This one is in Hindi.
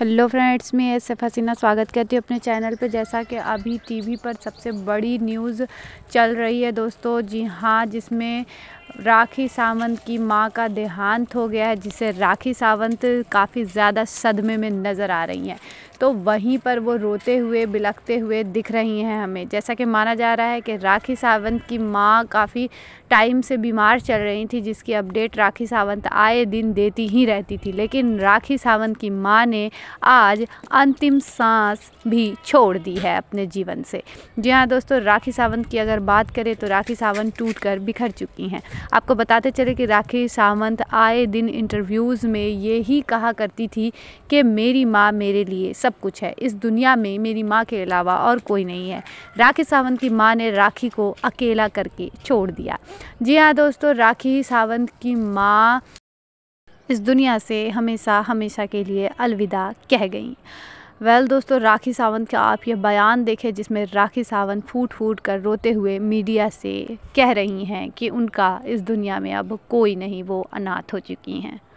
हेलो फ्रेंड्स मैं एस एफ हसीना स्वागत करती हूँ अपने चैनल पर जैसा कि अभी टीवी पर सबसे बड़ी न्यूज़ चल रही है दोस्तों जी हाँ जिसमें राखी सावंत की माँ का देहांत हो गया है जिसे राखी सावंत काफ़ी ज़्यादा सदमे में नज़र आ रही हैं तो वहीं पर वो रोते हुए बिलखते हुए दिख रही हैं हमें जैसा कि माना जा रहा है कि राखी सावंत की माँ काफ़ी टाइम से बीमार चल रही थी जिसकी अपडेट राखी सावंत आए दिन देती ही रहती थी लेकिन राखी सावंत की माँ ने आज अंतिम सांस भी छोड़ दी है अपने जीवन से जी हाँ दोस्तों राखी सावंत की अगर बात करें तो राखी सावंत टूट कर बिखर चुकी हैं आपको बताते चले कि राखी सावंत आए दिन इंटरव्यूज़ में ये ही कहा करती थी कि मेरी माँ मेरे लिए सब कुछ है इस दुनिया में मेरी माँ के अलावा और कोई नहीं है राखी सावंत की माँ ने राखी को अकेला करके छोड़ दिया जी हाँ दोस्तों राखी सावंत की माँ इस दुनिया से हमेशा हमेशा के लिए अलविदा कह गई वेल well, दोस्तों राखी सावंत का आप ये बयान देखें जिसमें राखी सावंत फूट फूट कर रोते हुए मीडिया से कह रही हैं कि उनका इस दुनिया में अब कोई नहीं वो अनाथ हो चुकी हैं